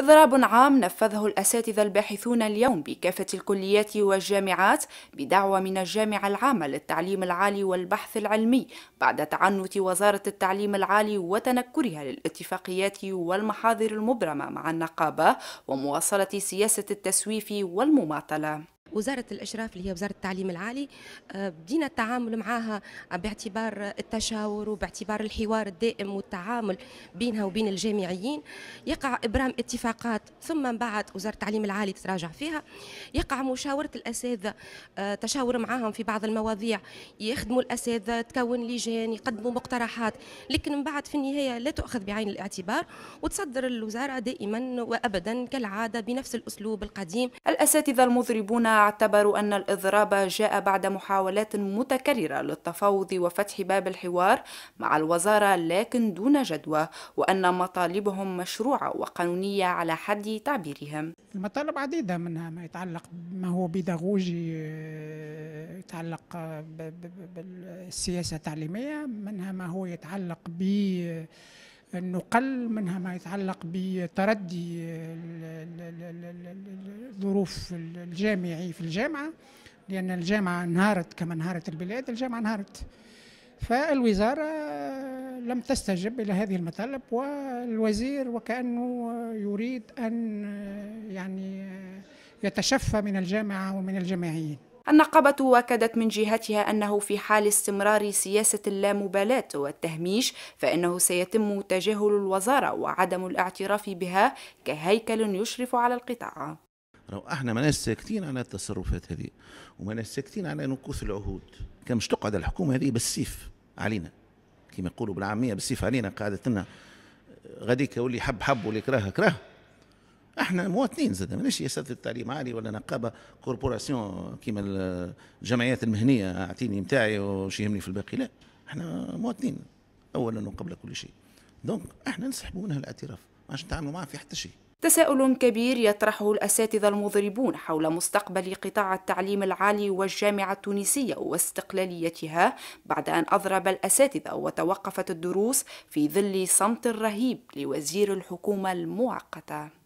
إضراب عام نفذه الأساتذة الباحثون اليوم بكافة الكليات والجامعات بدعوى من الجامعة العامة للتعليم العالي والبحث العلمي بعد تعنت وزارة التعليم العالي وتنكرها للاتفاقيات والمحاضر المبرمة مع النقابة ومواصلة سياسة التسويف والمماطلة وزاره الاشراف اللي هي وزاره التعليم العالي آه، بدينا التعامل معها باعتبار التشاور وباعتبار الحوار الدائم والتعامل بينها وبين الجامعيين يقع ابرام اتفاقات ثم من بعد وزاره التعليم العالي تتراجع فيها يقع مشاوره الاساتذه آه، تشاور معاهم في بعض المواضيع يخدموا الاساتذه تكون لجان يقدموا مقترحات لكن من بعد في النهايه لا تؤخذ بعين الاعتبار وتصدر الوزاره دائما وابدا كالعاده بنفس الاسلوب القديم الاساتذه المضربون اعتبروا أن الإضراب جاء بعد محاولات متكررة للتفاوض وفتح باب الحوار مع الوزارة لكن دون جدوى وأن مطالبهم مشروعة وقانونية على حد تعبيرهم المطالب عديدة منها ما يتعلق ما هو بيداغوجي يتعلق بالسياسة التعليمية منها ما هو يتعلق ب النقل منها ما يتعلق بتردي الظروف الجامعي في الجامعة لأن الجامعة انهارت كما انهارت البلاد الجامعة انهارت فالوزارة لم تستجب إلى هذه المطالب والوزير وكأنه يريد أن يعني يتشفى من الجامعة ومن الجامعيين النقابة أكدت من جهتها أنه في حال استمرار سياسة اللامبالاة والتهميش فإنه سيتم تجاهل الوزارة وعدم الاعتراف بها كهيكل يشرف على القطاع راهو احنا ماناش ساكتين على التصرفات هذه وماناش ساكتين على نكوث العهود كان مش تقعد الحكومه هذه بالسيف علينا كما يقولوا بالعاميه بالسيف علينا قعدت لنا آه، غاديك واللي حب حب واللي كره كره احنا مواطنين زاد ماناش ياسات التعليم عالي ولا نقابه كوربوراسيون كيما الجمعيات المهنيه اعطيني نتاعي وش يهمني في الباقي لا احنا مواطنين اولا وقبل كل شيء دونك احنا نسحبوا منها الاعتراف ما نتعاملوا معاه في حتى شيء تساؤل كبير يطرحه الأساتذة المضربون حول مستقبل قطاع التعليم العالي والجامعة التونسية واستقلاليتها بعد أن أضرب الأساتذة وتوقفت الدروس في ظل صمت رهيب لوزير الحكومة المؤقتة